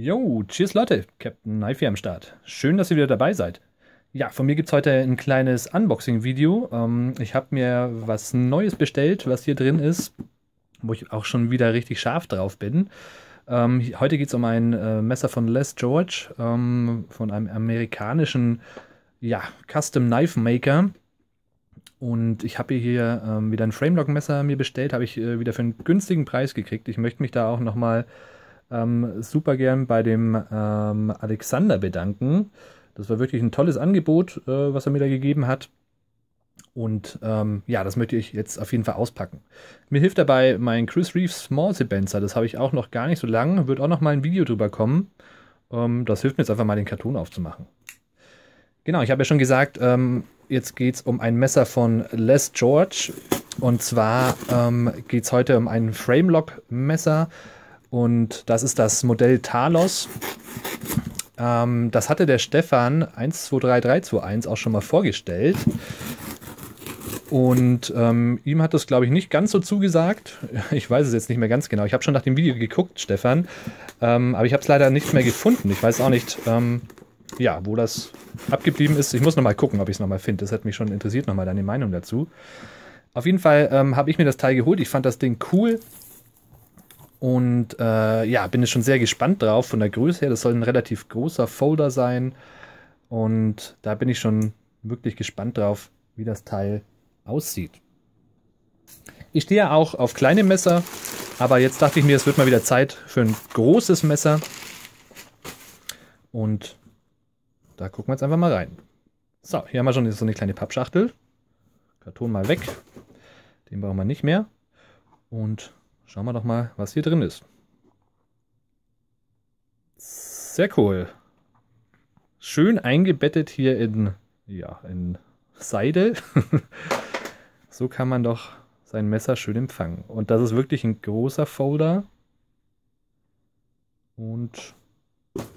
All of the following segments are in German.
Jo, cheers Leute, Captain Knife hier am Start. Schön, dass ihr wieder dabei seid. Ja, von mir gibt es heute ein kleines Unboxing-Video. Ähm, ich habe mir was Neues bestellt, was hier drin ist, wo ich auch schon wieder richtig scharf drauf bin. Ähm, heute geht es um ein äh, Messer von Les George, ähm, von einem amerikanischen ja, Custom Knife Maker. Und ich habe hier ähm, wieder ein Framelock-Messer mir bestellt, habe ich äh, wieder für einen günstigen Preis gekriegt. Ich möchte mich da auch nochmal mal ähm, super gern bei dem ähm, Alexander bedanken. Das war wirklich ein tolles Angebot, äh, was er mir da gegeben hat. Und ähm, ja, das möchte ich jetzt auf jeden Fall auspacken. Mir hilft dabei mein Chris Reeves Small Sebenzer. Das habe ich auch noch gar nicht so lange. Wird auch noch mal ein Video drüber kommen. Ähm, das hilft mir jetzt einfach mal, den Karton aufzumachen. Genau, ich habe ja schon gesagt, ähm, jetzt geht es um ein Messer von Les George. Und zwar ähm, geht es heute um ein Framelock-Messer. Und das ist das Modell Talos. Ähm, das hatte der Stefan 123321 auch schon mal vorgestellt. Und ähm, ihm hat das, glaube ich, nicht ganz so zugesagt. Ich weiß es jetzt nicht mehr ganz genau. Ich habe schon nach dem Video geguckt, Stefan. Ähm, aber ich habe es leider nicht mehr gefunden. Ich weiß auch nicht, ähm, ja, wo das abgeblieben ist. Ich muss nochmal gucken, ob ich es nochmal finde. Das hat mich schon interessiert, nochmal deine Meinung dazu. Auf jeden Fall ähm, habe ich mir das Teil geholt. Ich fand das Ding cool. Und äh, ja, bin ich schon sehr gespannt drauf von der Größe her. Das soll ein relativ großer Folder sein. Und da bin ich schon wirklich gespannt drauf, wie das Teil aussieht. Ich stehe ja auch auf kleine Messer, aber jetzt dachte ich mir, es wird mal wieder Zeit für ein großes Messer. Und da gucken wir jetzt einfach mal rein. So, hier haben wir schon so eine kleine Pappschachtel. Karton mal weg. Den brauchen wir nicht mehr. Und Schauen wir doch mal, was hier drin ist. Sehr cool. Schön eingebettet hier in, ja, in Seide. so kann man doch sein Messer schön empfangen. Und das ist wirklich ein großer Folder. Und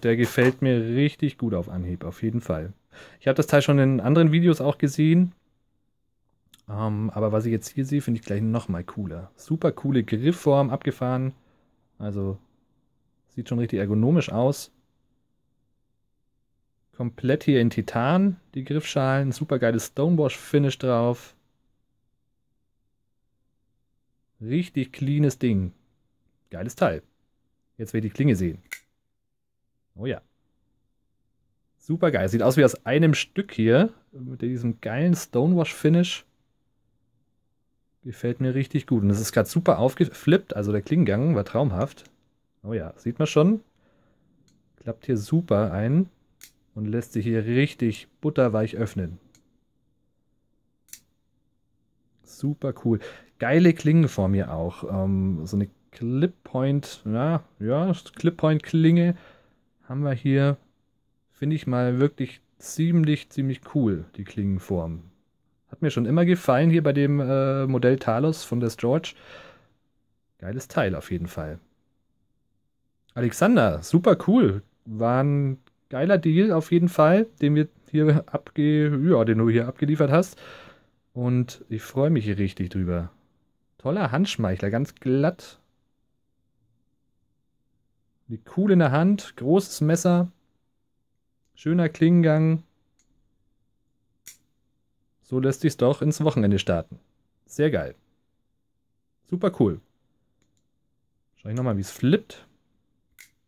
der gefällt mir richtig gut auf Anhieb, auf jeden Fall. Ich habe das Teil schon in anderen Videos auch gesehen. Um, ähm, aber was ich jetzt hier sehe, finde ich gleich nochmal cooler. Super coole Griffform abgefahren. Also sieht schon richtig ergonomisch aus. Komplett hier in Titan, die Griffschalen. Super geiles Stonewash-Finish drauf. Richtig cleanes Ding. Geiles Teil. Jetzt will ich die Klinge sehen. Oh ja. Super geil. Sieht aus wie aus einem Stück hier. Mit diesem geilen Stonewash-Finish. Gefällt mir richtig gut. Und es ist gerade super aufgeflippt. Also der Klingengang war traumhaft. Oh ja, sieht man schon. Klappt hier super ein und lässt sich hier richtig butterweich öffnen. Super cool. Geile Klingenform hier auch. Ähm, so eine Clip-Point, ja, ja, Clip-Point-Klinge haben wir hier, finde ich mal wirklich ziemlich, ziemlich cool, die Klingenform mir schon immer gefallen hier bei dem äh, Modell Talos von des George. Geiles Teil auf jeden Fall. Alexander, super cool. War ein geiler Deal auf jeden Fall, den wir hier abge ja, den du hier abgeliefert hast. Und ich freue mich hier richtig drüber. Toller Handschmeichler, ganz glatt. Die cool in der Hand, großes Messer, schöner Klingengang, so lässt sich's doch ins Wochenende starten. Sehr geil. Super cool. Schau ich nochmal, wie es flippt.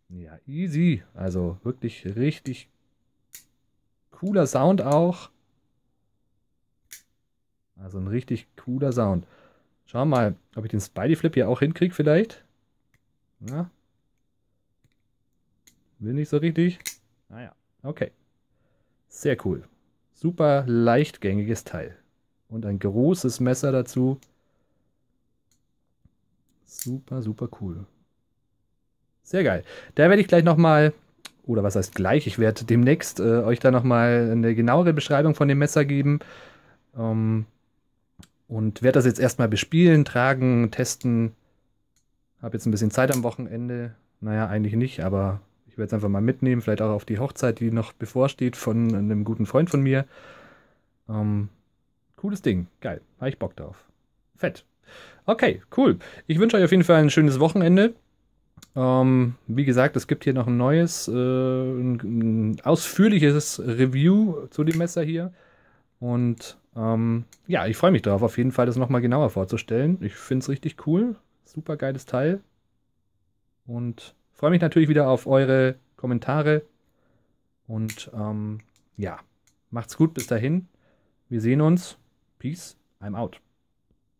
Ja, easy. Also wirklich richtig cooler Sound auch. Also ein richtig cooler Sound. Schau mal, ob ich den Spidey Flip hier auch hinkriege vielleicht. Ja. Will nicht so richtig. Naja, ah okay. Sehr cool. Super leichtgängiges Teil. Und ein großes Messer dazu. Super, super cool. Sehr geil. Da werde ich gleich nochmal, oder was heißt gleich, ich werde demnächst äh, euch da nochmal eine genauere Beschreibung von dem Messer geben. Ähm, und werde das jetzt erstmal bespielen, tragen, testen. Habe jetzt ein bisschen Zeit am Wochenende. Naja, eigentlich nicht, aber ich werde es einfach mal mitnehmen, vielleicht auch auf die Hochzeit, die noch bevorsteht von einem guten Freund von mir. Ähm, cooles Ding, geil, habe ich Bock drauf. Fett. Okay, cool. Ich wünsche euch auf jeden Fall ein schönes Wochenende. Ähm, wie gesagt, es gibt hier noch ein neues, äh, ein, ein ausführliches Review zu dem Messer hier. Und ähm, ja, ich freue mich darauf, auf jeden Fall das nochmal genauer vorzustellen. Ich finde es richtig cool. Super geiles Teil. Und Freue mich natürlich wieder auf eure Kommentare. Und ähm, ja, macht's gut bis dahin. Wir sehen uns. Peace. I'm out.